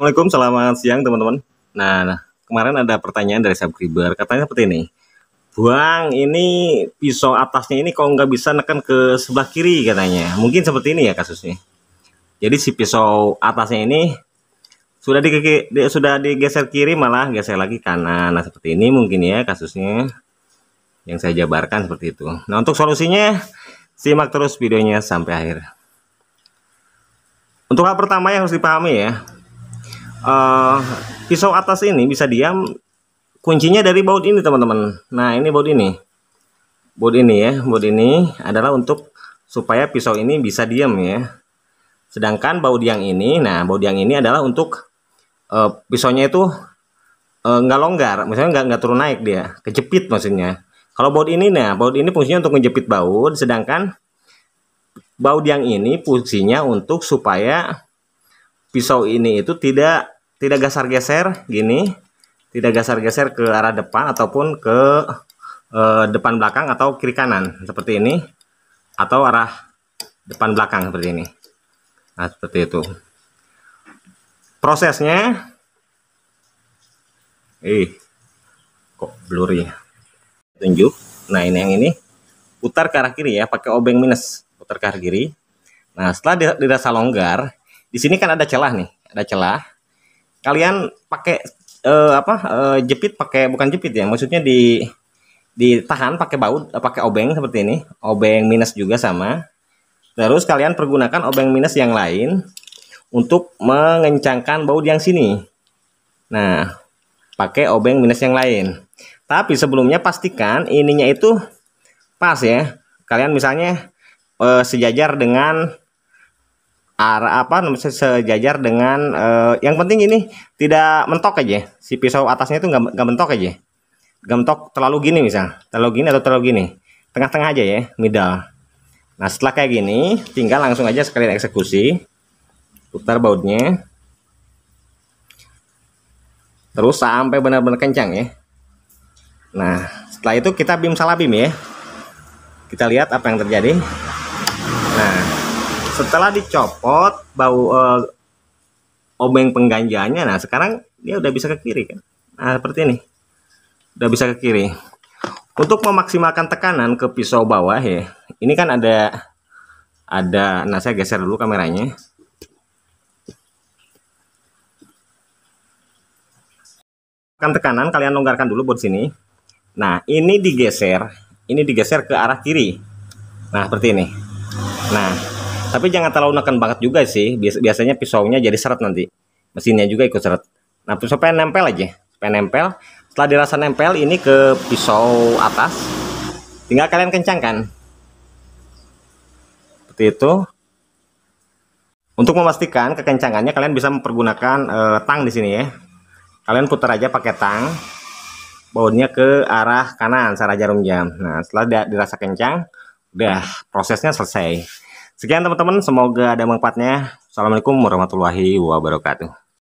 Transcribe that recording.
Assalamualaikum, selamat siang teman-teman. Nah, nah, kemarin ada pertanyaan dari subscriber, katanya seperti ini. Buang, ini pisau atasnya ini kok nggak bisa neken ke sebelah kiri katanya. Mungkin seperti ini ya kasusnya. Jadi si pisau atasnya ini sudah dike di sudah digeser kiri malah geser lagi kanan. Nah, seperti ini mungkin ya kasusnya yang saya jabarkan seperti itu. Nah, untuk solusinya simak terus videonya sampai akhir. Untuk hal pertama yang harus dipahami ya, uh, pisau atas ini bisa diam kuncinya dari baut ini teman-teman nah ini baut ini baut ini ya baut ini adalah untuk supaya pisau ini bisa diam ya sedangkan baut yang ini nah baut yang ini adalah untuk uh, pisaunya itu uh, nggak longgar misalnya nggak nggak turun naik dia kejepit maksudnya kalau baut ini nah baut ini fungsinya untuk menjepit baut sedangkan baut yang ini fungsinya untuk supaya pisau ini itu tidak tidak gasar geser gini, tidak gasar geser ke arah depan ataupun ke eh, depan belakang atau kiri kanan seperti ini atau arah depan belakang seperti ini. Nah, seperti itu. Prosesnya eh kok blur ya? Tunjuk. Nah, ini yang ini putar ke arah kiri ya pakai obeng minus, putar ke arah kiri. Nah, setelah dirasa longgar, di sini kan ada celah nih, ada celah. Kalian pakai uh, apa uh, jepit pakai bukan jepit ya, maksudnya di ditahan pakai baut, eh, pakai obeng seperti ini, obeng minus juga sama. Terus kalian pergunakan obeng minus yang lain untuk mengencangkan baut yang sini. Nah, pakai obeng minus yang lain. Tapi sebelumnya pastikan ininya itu pas ya. Kalian misalnya uh, sejajar dengan apa namanya sejajar dengan uh, yang penting ini tidak mentok aja si pisau atasnya itu nggak nggak mentok aja nggak mentok terlalu gini misal terlalu gini atau terlalu gini tengah-tengah aja ya middle nah setelah kayak gini tinggal langsung aja sekalian eksekusi putar bautnya terus sampai benar-benar kencang ya nah setelah itu kita bim salabim ya kita lihat apa yang terjadi setelah dicopot bau uh, obeng pengganjanya nah sekarang dia udah bisa ke kiri kan nah seperti ini udah bisa ke kiri untuk memaksimalkan tekanan ke pisau bawah ya ini kan ada ada nah saya geser dulu kameranya kan tekanan kalian longgarkan dulu buat sini nah ini digeser ini digeser ke arah kiri nah seperti ini nah tapi jangan terlalu neken banget juga sih. Bias biasanya pisaunya jadi seret nanti. Mesinnya juga ikut seret. Nah, supaya nempel aja. Supaya nempel. Setelah dirasa nempel ini ke pisau atas. Tinggal kalian kencangkan. Seperti itu. Untuk memastikan kekencangannya kalian bisa mempergunakan uh, tang di sini ya. Kalian putar aja pakai tang. Bautnya ke arah kanan, searah jarum jam. Nah, setelah dirasa kencang, udah prosesnya selesai. Sekian teman-teman, semoga ada manfaatnya. Assalamualaikum warahmatullahi wabarakatuh.